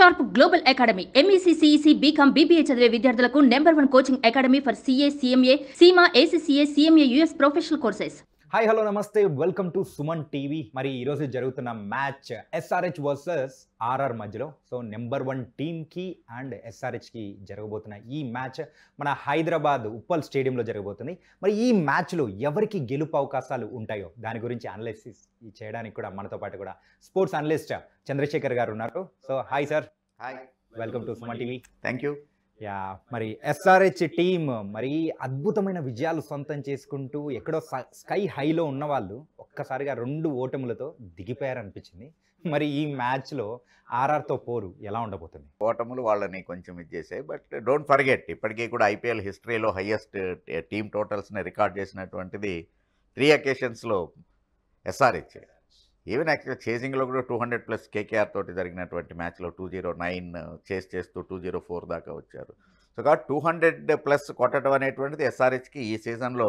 Sharp global academy MEC CEC BCom BBA చదివే విద్యార్థులకు number one coaching academy for CA CMA CIMA ACCA CMA US professional courses hi hello నమస్తే welcome to Suman TV మరి ఈరోజు జరుగుతున్న match SRH versus RR మధ్యలో so number one టీమ్కి and ఎస్ఆర్హెచ్కి జరగబోతున్న ఈ మ్యాచ్ మన హైదరాబాద్ ఉప్పల్ స్టేడియంలో జరగబోతుంది మరి ఈ మ్యాచ్లో ఎవరికి గెలుపు అవకాశాలు ఉంటాయో దాని గురించి అనలిసిస్ చేయడానికి కూడా మనతో పాటు కూడా స్పోర్ట్స్ అనలిస్ట్ చంద్రశేఖర్ గారు ఉన్నారు so hi sir hi welcome to Suman TV thank you yeah మరి ఎస్ఆర్హెచ్ టీమ్ మరి అద్భుతమైన విజయాలు సొంతం చేసుకుంటూ ఎక్కడో స్కై హైలో ఉన్న వాళ్ళు ఒక్కసారిగా రెండు ఓటములతో దిగిపోయారనిపించింది మరి ఈ మ్యాచ్లో ఆర్ఆర్తో పోరు ఎలా ఉండబోతుంది ఓటములు వాళ్ళని కొంచెం ఇది చేసాయి బట్ డోంట్ ఫర్గెట్ ఇప్పటికీ కూడా ఐపీఎల్ హిస్టరీలో హయ్యెస్ట్ టీమ్ టోటల్స్ని రికార్డ్ చేసినటువంటిది త్రీ అకేషన్స్లో ఎస్ఆర్హెచ్ ఈవెన్ యాక్చువల్గా చేసింగ్లో కూడా టూ హండ్రెడ్ ప్లస్ కేకేఆర్ తోటి జరిగినటువంటి మ్యాచ్లో టూ జీరో నైన్ చేస్ చేస్తూ టూ జీరో ఫోర్ దాకా వచ్చారు సో కాబట్టి టూ హండ్రెడ్ ప్లస్ కొట్టడం అనేటువంటిది ఎస్ఆర్హెచ్కి ఈ సీజన్లో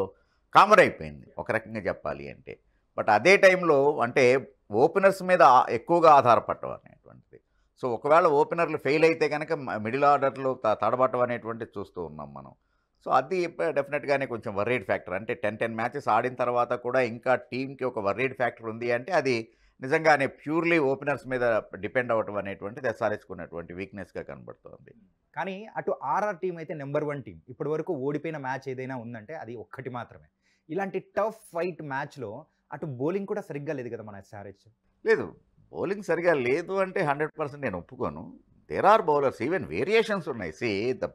కామర్ అయిపోయింది ఒక రకంగా చెప్పాలి అంటే బట్ అదే టైంలో అంటే ఓపెనర్స్ మీద ఎక్కువగా ఆధారపడటం అనేటువంటిది సో ఒకవేళ ఓపెనర్లు ఫెయిల్ అయితే కనుక మిడిల్ ఆర్డర్లో తడబడటం అనేటువంటిది చూస్తూ ఉన్నాం మనం సో అది డెఫినెట్గానే కొంచెం వర్రీడ్ ఫ్యాక్టర్ అంటే టెన్ టెన్ మ్యాచెస్ ఆడిన తర్వాత కూడా ఇంకా టీంకి ఒక వర్రీడ్ ఫ్యాక్టర్ ఉంది అంటే అది నిజంగానే ప్యూర్లీ ఓపెనర్స్ మీద డిపెండ్ అవ్వటం అనేటువంటిది ఎస్ఆర్ఎస్కున్నటువంటి వీక్నెస్గా కనబడుతోంది కానీ అటు ఆర్ఆర్ టీం అయితే నెంబర్ వన్ టీం ఇప్పటి వరకు ఓడిపోయిన మ్యాచ్ ఏదైనా ఉందంటే అది ఒక్కటి మాత్రమే ఇలాంటి టఫ్ ఫైట్ మ్యాచ్లో అటు బౌలింగ్ కూడా సరిగ్గా లేదు కదా మన ఎస్ఆర్హెచ్ లేదు బౌలింగ్ సరిగ్గా లేదు అంటే హండ్రెడ్ పర్సెంట్ నేను ఒప్పుకోను there are bowlers even variations ఉన్నాయి see the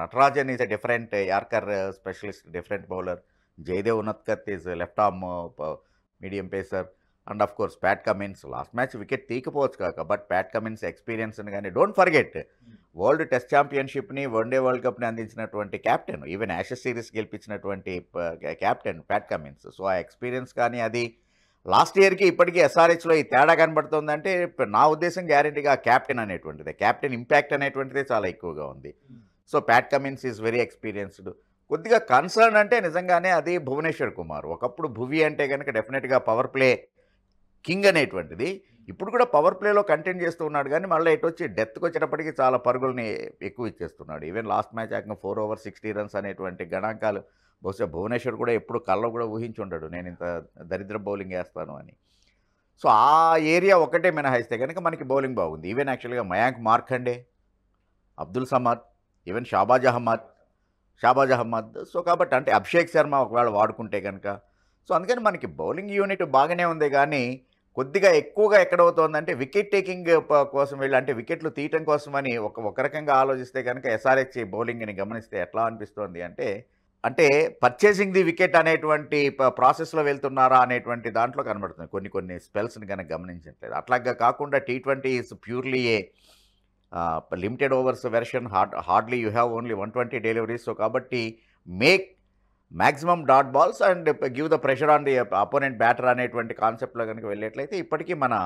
Natarajan is a different yorker specialist different bowler Jaydev Unadkat is left arm medium pacer and of course Pat Cummins last match wicket తీకపోవచ్చు కాక but Pat Cummins ఎక్స్పీరియన్స్ని కానీ don't forget world test ఛాంపియన్షిప్ని one day world కప్ని అందించినటువంటి captain even Ashes series గెలిపించినటువంటి captain Pat Cummins so ఆ experience కానీ అది లాస్ట్ ఇయర్కి ఇప్పటికీ ఎస్ఆర్హెచ్లో ఈ తేడా కనబడుతుందంటే నా ఉద్దేశం గ్యారంటీగా క్యాప్టెన్ అనేటువంటిది క్యాప్టెన్ ఇంపాక్ట్ అనేటువంటిదే చాలా ఎక్కువగా ఉంది so Pat Cummins is very experienced కొద్దిగా కన్సర్న్ అంటే నిజంగానే అది భువనేశ్వర్ కుమార్ ఒకప్పుడు భువి అంటే కనుక డెఫినెట్గా పవర్ ప్లే కింగ్ అనేటువంటిది ఇప్పుడు కూడా పవర్ ప్లేలో కంటెంట్ చేస్తూ ఉన్నాడు కానీ మళ్ళీ ఎటు వచ్చి డెత్కి వచ్చినప్పటికీ చాలా పరుగుల్ని ఎక్కువ ఇచ్చేస్తున్నాడు ఈవెన్ లాస్ట్ మ్యాచ్ ఆకంగా ఫోర్ ఓవర్ సిక్స్టీ రన్స్ అనేటువంటి గణాంకాలు బహుశా భువనేశ్వర్ కూడా ఎప్పుడు కళ్ళ కూడా ఊహించి ఉండడు నేను ఇంత దరిద్ర బౌలింగ్ వేస్తాను అని సో ఆ ఏరియా ఒకటే మినహాయిస్తే కనుక మనకి బౌలింగ్ బాగుంది ఈవెన్ యాక్చువల్గా మయాంక్ మార్ఖండే అబ్దుల్ సమద్ ఈవెన్ షాబాజ్ అహ్మద్ షాబాజ్ అహ్మద్ సో కాబట్టి అంటే అభిషేక్ శర్మ ఒకవేళ వాడుకుంటే కనుక సో అందుకని మనకి బౌలింగ్ యూనిట్ బాగానే ఉంది కానీ కొద్దిగా ఎక్కువగా ఎక్కడవుతోందంటే వికెట్ టేకింగ్ కోసం వెళ్ళి అంటే వికెట్లు తీయటం కోసం అని ఒక ఒక రకంగా ఆలోచిస్తే కనుక ఎస్ఆర్హెచ్ బౌలింగ్ని గమనిస్తే ఎట్లా అనిపిస్తోంది అంటే అంటే పర్చేసింగ్ ది వికెట్ అనేటువంటి ప్రాసెస్లో వెళ్తున్నారా అనేటువంటి దాంట్లో కనబడుతుంది కొన్ని కొన్ని స్పెల్స్ని కనుక గమనించట్లేదు అట్లాగా కాకుండా T twenty is purely a limited overs version hard hardly you have only one twenty deliveries so కాబట్టి make maximum dot balls and give the pressure on the opponent batter అనేటువంటి కాన్సెప్ట్లో కనుక వెళ్ళేట్లయితే ఇప్పటికీ మన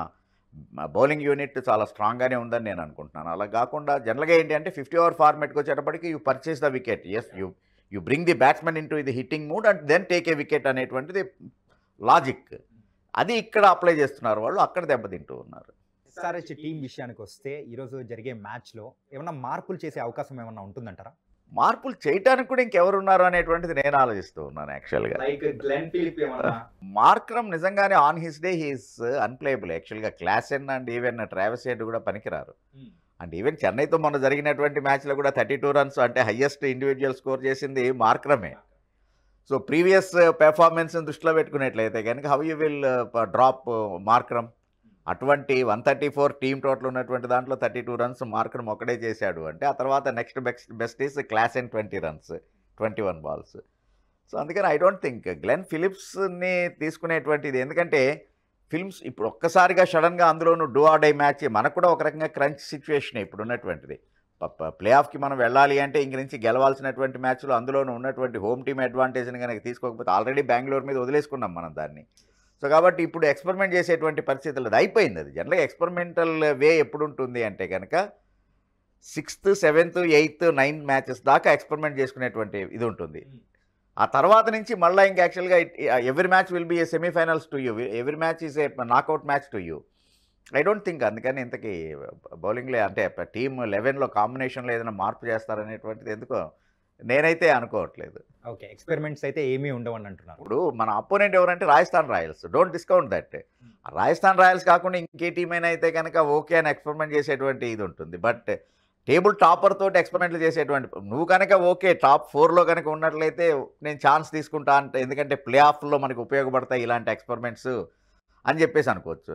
బౌలింగ్ యూనిట్ చాలా స్ట్రాంగ్గానే ఉందని నేను అనుకుంటున్నాను అలా కాకుండా జనరల్గా ఏంటి అంటే ఫిఫ్టీ ఓవర్ ఫార్మేట్కి వచ్చేటప్పటికి you purchase the wicket as you you bring the batsmen in the ఇది hitting mood and then take a wicket అనేటువంటిది లాజిక్ అది ఇక్కడ అప్లై చేస్తున్నారు వాళ్ళు అక్కడ దెబ్బతింటూ ఉన్నారు ఎస్ఆర్హెచ్ టీం విషయానికి వస్తే ఈరోజు జరిగే మ్యాచ్లో ఏమన్నా మార్పులు చేసే అవకాశం ఏమన్నా ఉంటుందంటారా మార్పులు చేయటానికి కూడా ఇంకెవరున్నారు అనేటువంటిది నేను ఆలోచిస్తూ ఉన్నాను యాక్చువల్గా మార్క్రమ్ నిజంగానే on his day he's unplayable యాక్చువల్గా Klaasen and even Travis Head కూడా పనికిరారు hmm. అండ్ ఈవెన్ చెన్నైతో మొన్న జరిగినటువంటి మ్యాచ్లో కూడా థర్టీ టూ రన్స్ అంటే హయ్యెస్ట్ ఇండివిజువల్ స్కోర్ చేసింది మార్క్రమే సో ప్రీవియస్ పెర్ఫార్మెన్స్ని దృష్టిలో పెట్టుకున్నట్లయితే కనుక how you will drop Markram అటువంటి one thirty four team total ఉన్నటువంటి దాంట్లో థర్టీ టూ రన్స్ మార్క్రమ్ ఒకడే చేశాడు అంటే ఆ తర్వాత next best best is Klaasen and twenty runs twenty one balls so అందుకని ఐ డోంట్ థింక్ గ్లెన్ ఫిలిప్స్ని తీసుకునేటువంటిది ఎందుకంటే ఫిల్మ్స్ ఇప్పుడు ఒక్కసారిగా సడన్గా అందులోనూ డూ ఆడే డై మ్యాచ్ మనకు కూడా ఒక రకంగా క్రంచ్ సిచ్యువేషన్ ఇప్పుడు ఉన్నటువంటిది ప్లే ఆఫ్కి మనం వెళ్ళాలి అంటే ఇంక నుంచి గెలవాల్సినటువంటి మ్యాచ్లో అందులోనూ ఉన్నటువంటి హోమ్ టీమ్ అడ్వాంటేజ్ని కనుక తీసుకోకపోతే ఆల్రెడీ బెంగళూరు మీద వదిలేసుకున్నాం మనం దాన్ని సో కాబట్టి ఇప్పుడు ఎక్స్పెరిమెంట్ చేసేటువంటి పరిస్థితులు అయిపోయింది అది జనరల్గా ఎక్స్పెరిమెంటల్ వే ఎప్పుడు ఉంటుంది అంటే కనుక sixth seventh eighth ninth matches దాకా ఎక్స్పెరిమెంట్ చేసుకునేటువంటి ఇది ఉంటుంది ఆ తర్వాత నుంచి మళ్ళీ ఇంక యాక్చువల్గా every match will be a semifinals to you every match is a knockout match to you I don't think అందుకని ఇంతకీ బౌలింగ్లే అంటే టీమ్ లెవెన్లో కాంబినేషన్లో ఏదైనా మార్పు చేస్తారనేటువంటిది ఎందుకో నేనైతే అనుకోవట్లేదు ఓకే ఎక్స్పెరిమెంట్స్ అయితే ఏమీ ఉండవని అంటున్నాను ఇప్పుడు మన అపోనెంట్ ఎవరంటే Rajasthan Royals don't discount that Rajasthan Royals కాకుండా ఇంకే టీం అయినా అయితే కనుక ఓకే అని ఎక్స్పెరిమెంట్ చేసేటువంటి ఇది ఉంటుంది బట్ టేబుల్ టాపర్ తోటి ఎక్స్పెరిమెంట్లు చేసేటువంటి నువ్వు కనుక ఓకే టాప్ ఫోర్లో కనుక ఉన్నట్లయితే నేను ఛాన్స్ తీసుకుంటా అంటే ఎందుకంటే ప్లే ఆఫ్లో మనకు ఉపయోగపడతాయి ఇలాంటి ఎక్స్పెరిమెంట్స్ అని చెప్పేసి అనుకోవచ్చు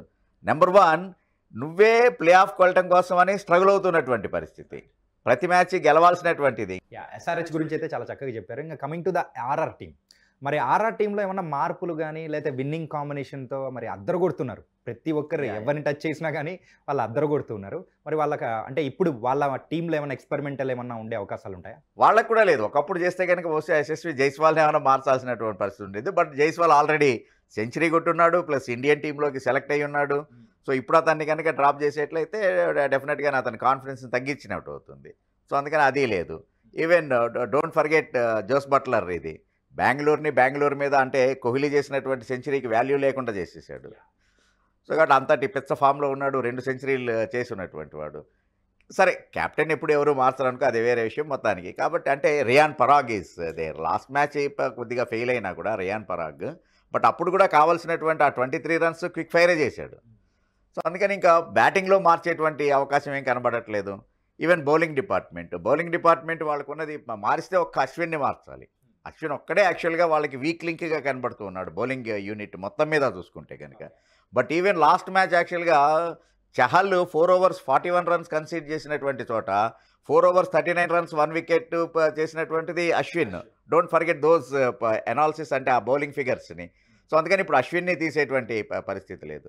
నెంబర్ వన్ నువ్వే ప్లే ఆఫ్ కొలటం కోసం అని స్ట్రగుల్ అవుతున్నటువంటి పరిస్థితి ప్రతి మ్యాచ్ గెలవాల్సినటువంటిది ఎస్ఆర్హెచ్ గురించి అయితే చాలా చక్కగా చెప్పారు ఇంకా coming to the RR team మరి ఆర్ఆర్ టీంలో ఏమన్నా మార్పులు కానీ లేకపోతే విన్నింగ్ కాంబినేషన్తో మరి అద్దరు కొడుతున్నారు ప్రతి ఒక్కరు ఎవరిని టచ్ చేసినా కానీ వాళ్ళు కొడుతున్నారు మరి వాళ్ళకి అంటే ఇప్పుడు వాళ్ళ టీంలో ఏమైనా ఎక్స్పెరిమెంటల్ ఏమన్నా ఉండే అవకాశాలు ఉంటాయా వాళ్ళకు కూడా లేదు ఒకప్పుడు చేస్తే కనుక బహుశా యశస్వి జైస్వాల్ని ఏమైనా మార్చాల్సినటువంటి పరిస్థితి ఉండేది బట్ జైస్వాల్ ఆల్రెడీ సెంచరీ కొట్టున్నాడు ప్లస్ ఇండియన్ టీంలోకి సెలెక్ట్ అయ్యి ఉన్నాడు hmm. సో ఇప్పుడు అతన్ని కనుక డ్రాప్ చేసేట్లయితే డెఫినెట్గా అతని కాన్ఫిడెన్స్ని తగ్గించినట్టు అవుతుంది సో అందుకని అది లేదు even don't forget Jos Buttler ఇది బెంగళూరుని బెంగళూరు మీద అంటే కోహ్లీ చేసినటువంటి సెంచరీకి వాల్యూ లేకుండా చేసేసాడు సో కాబట్టి అంతటి పెద్ద ఫామ్లో ఉన్నాడు రెండు సెంచరీలు చేసి ఉన్నటువంటి వాడు సరే కెప్టెన్ ఎప్పుడు ఎవరు మార్చాలనుకో అది వేరే విషయం మొత్తానికి కాబట్టి అంటే Riyan Parag is there last match కొద్దిగా ఫెయిల్ అయినా కూడా రియాన్ పరాగ్ బట్ అప్పుడు కూడా కావాల్సినటువంటి ఆ ట్వంటీ త్రీ రన్స్ క్విక్ ఫైరే చేశాడు సో అందుకని ఇంకా బ్యాటింగ్లో మార్చేటువంటి అవకాశం ఏం కనబడట్లేదు even bowling department bowling department వాళ్ళకున్నది మారిస్తే ఒక్క అశ్విన్ని మార్చాలి అశ్విన్ ఒక్కడే యాక్చువల్గా వాళ్ళకి వీక్ లింక్గా కనబడుతూ ఉన్నాడు బౌలింగ్ యూనిట్ మొత్తం మీద చూసుకుంటే కనుక బట్ ఈవెన్ లాస్ట్ మ్యాచ్ యాక్చువల్గా Chahal four overs forty one runs concede చేసినటువంటి చోట four overs thirty nine runs one wicket చేసినటువంటిది Ashwin don't forget those analysis అంటే ఆ బౌలింగ్ ఫిగర్స్ని సో అందుకని ఇప్పుడు అశ్విన్ని తీసేటువంటి పరిస్థితి లేదు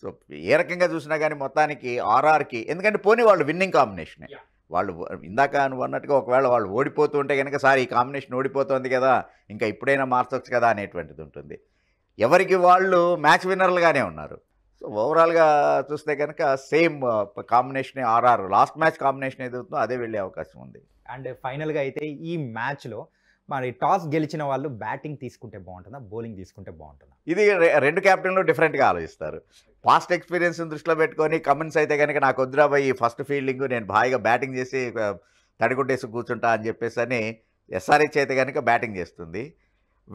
సో ఏ రకంగా చూసినా కానీ మొత్తానికి ఆర్ఆర్కి ఎందుకంటే పోనీ వాళ్ళు విన్నింగ్ కాంబినేషనే వాళ్ళు ఇందాక అన్నట్టుగా ఒకవేళ వాళ్ళు ఓడిపోతూ ఉంటే కనుక సార్ ఈ కాంబినేషన్ ఓడిపోతుంది కదా ఇంకా ఇప్పుడైనా మార్చొచ్చు కదా అనేటువంటిది ఉంటుంది ఎవరికి వాళ్ళు మ్యాచ్ విన్నర్లుగానే ఉన్నారు సో ఓవరాల్గా చూస్తే కనుక same combination RR last match combination ఏదవుతుందో అదే వెళ్ళే అవకాశం ఉంది అండ్ ఫైనల్గా అయితే ఈ మ్యాచ్లో మరి టాస్ గెలిచిన వాళ్ళు బ్యాటింగ్ తీసుకుంటే బాగుంటుందా బౌలింగ్ తీసుకుంటే బాగుంటుందా ఇది రెండు క్యాప్టెన్లు డిఫరెంట్గా ఆలోచిస్తారు పాస్ట్ ఎక్స్పీరియన్స్ దృష్టిలో పెట్టుకొని కమెంట్స్ అయితే కనుక నాకు వద్దురాబాయి ఫస్ట్ ఫీల్డింగ్ నేను భాయిగా బ్యాటింగ్ చేసి తడిగుడ్డేసి కూర్చుంటా అని చెప్పేసి అని ఎస్ఆర్హెచ్ అయితే కనుక బ్యాటింగ్ చేస్తుంది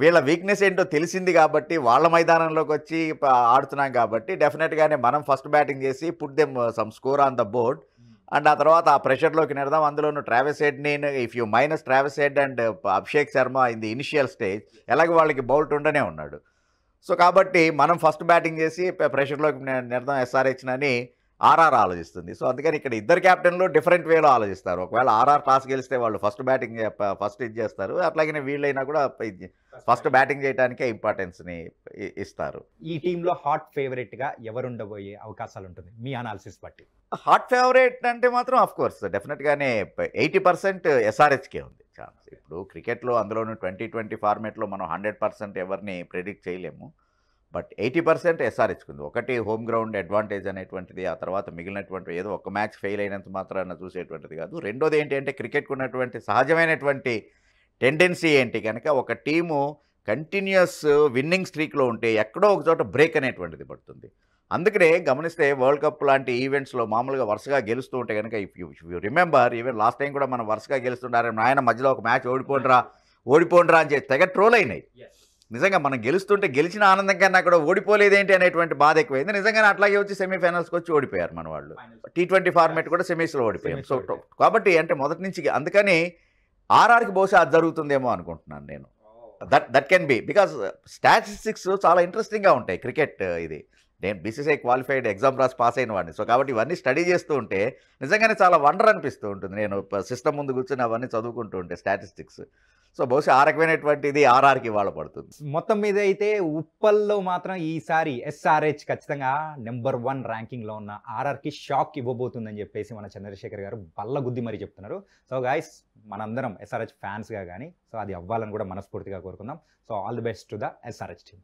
వీళ్ళ వీక్నెస్ ఏంటో తెలిసింది కాబట్టి వాళ్ళ మైదానంలోకి వచ్చి ఆడుతున్నాం కాబట్టి డెఫినెట్గానే మనం ఫస్ట్ బ్యాటింగ్ చేసి put them some score on the board and ఆ తర్వాత ఆ ప్రెషర్లోకి నెడదాం అందులోనూ ట్రావెస్ నేను if you minus Travis Head and Abhishek Sharma in the initial stage ఎలాగో వాళ్ళకి బౌల్ట్ ఉండనే ఉన్నాడు సో కాబట్టి మనం ఫస్ట్ బ్యాటింగ్ చేసి ప్రెషర్లోకి నెడదాం అని ఆర్ఆర్ ఆలోచిస్తుంది సో అందుకని ఇక్కడ ఇద్దరు క్యాప్టెన్లు డిఫరెంట్ వేలో ఆలోచిస్తారు ఒకవేళ ఆర్ఆర్ టాస్ గెలిస్తే వాళ్ళు ఫస్ట్ బ్యాటింగ్ ఫస్ట్ ఇది చేస్తారు అట్లాగే వీళ్ళైనా కూడా ఫస్ట్ బ్యాటింగ్ చేయడానికే ఇంపార్టెన్స్ని ఇస్తారు ఈ టీంలో హాట్ ఫేవరెట్గా ఎవరుండబోయే అవకాశాలు ఉంటుంది మీ అనాలిసిస్ బట్టి హాట్ ఫేవరెట్ అంటే మాత్రం ఆఫ్ కోర్స్ డెఫినెట్గానే ఎయిటీ పర్సెంట్ ఎస్ఆర్హెచ్కే ఉంది ఛాన్స్ ఇప్పుడు క్రికెట్లో అందులోనూ ట్వంటీ ట్వంటీ ఫార్మేట్లో మనం హండ్రెడ్ పర్సెంట్ ఎవరిని ప్రిడిక్ట్ చేయలేము బట్ ఎయిటీ పర్సెంట్ ఎస్ఆర్ ఇచ్చుకుంది ఒకటి హోమ్ గ్రౌండ్ అడ్వాంటేజ్ అనేటువంటిది ఆ తర్వాత మిగిలినటువంటి ఏదో ఒక మ్యాచ్ ఫెయిల్ అయినంత మాత్రాన చూసేటువంటిది కాదు రెండోది ఏంటి అంటే క్రికెట్కు ఉన్నటువంటి సహజమైనటువంటి టెండెన్సీ ఏంటి కనుక ఒక టీము కంటిన్యూస్ విన్నింగ్ స్ట్రీక్లో ఉంటే ఎక్కడో ఒక చోట బ్రేక్ అనేటువంటిది పడుతుంది అందుకనే గమనిస్తే వరల్డ్ కప్ లాంటి ఈవెంట్స్లో మామూలుగా వరుసగా గెలుస్తూ ఉంటే కనుక if you you remember even last time కూడా మనం వరుసగా గెలుస్తుంటారు నాయన మధ్యలో ఒక మ్యాచ్ ఓడిపోండ్రా ఓడిపోండ్రా అని చెప్పి తెగ ట్రోల్ అయినాయి నిజంగా మనం గెలుస్తుంటే గెలిచిన ఆనందం కన్నా కూడా ఓడిపోలేదేంటి అనేటువంటి బాధ ఎక్కువైంది నిజంగానే అట్లాగే వచ్చి సెమీఫైనల్స్కి వచ్చి ఓడిపోయారు మన వాళ్ళు టీ ట్వంటీ ఫార్మేట్ కూడా సెమీస్లో ఓడిపోయాం సో కాబట్టి అంటే మొదటి నుంచి అందుకని ఆర్ఆర్కి బహుశా అది జరుగుతుందేమో అనుకుంటున్నాను నేను that that can be because statistics చాలా ఇంట్రెస్టింగ్గా ఉంటాయి క్రికెట్ ఇది నేను బీసీసీఐ క్వాలిఫైడ్ ఎగ్జామ్ రాసి పాస్ అయిన వాడిని సో కాబట్టి ఇవన్నీ స్టడీ చేస్తూ ఉంటే నిజంగానే చాలా వండర్ అనిపిస్తూ ఉంటుంది నేను సిస్టమ్ ముందు కూర్చొని అవన్నీ చదువుకుంటూ ఉంటే స్టాటిస్టిక్స్ సో బహుశా ఆ రకమైనటువంటిది ఆర్ఆర్కి వాళ్ళ పడుతుంది మొత్తం మీద అయితే ఉప్పల్లో మాత్రం ఈసారి ఎస్ఆర్హెచ్ ఖచ్చితంగా నెంబర్ వన్ ర్యాంకింగ్లో ఉన్న ఆర్ఆర్కి షాక్ ఇవ్వబోతుందని చెప్పేసి మన చంద్రశేఖర్ గారు బల్ల గుద్ది మరీ చెప్తున్నారు సో గాయస్ మనందరం ఎస్ఆర్హెచ్ ఫ్యాన్స్గా కానీ సో అది అవ్వాలని కూడా మనస్ఫూర్తిగా కోరుకుందాం so all the best to the SRH team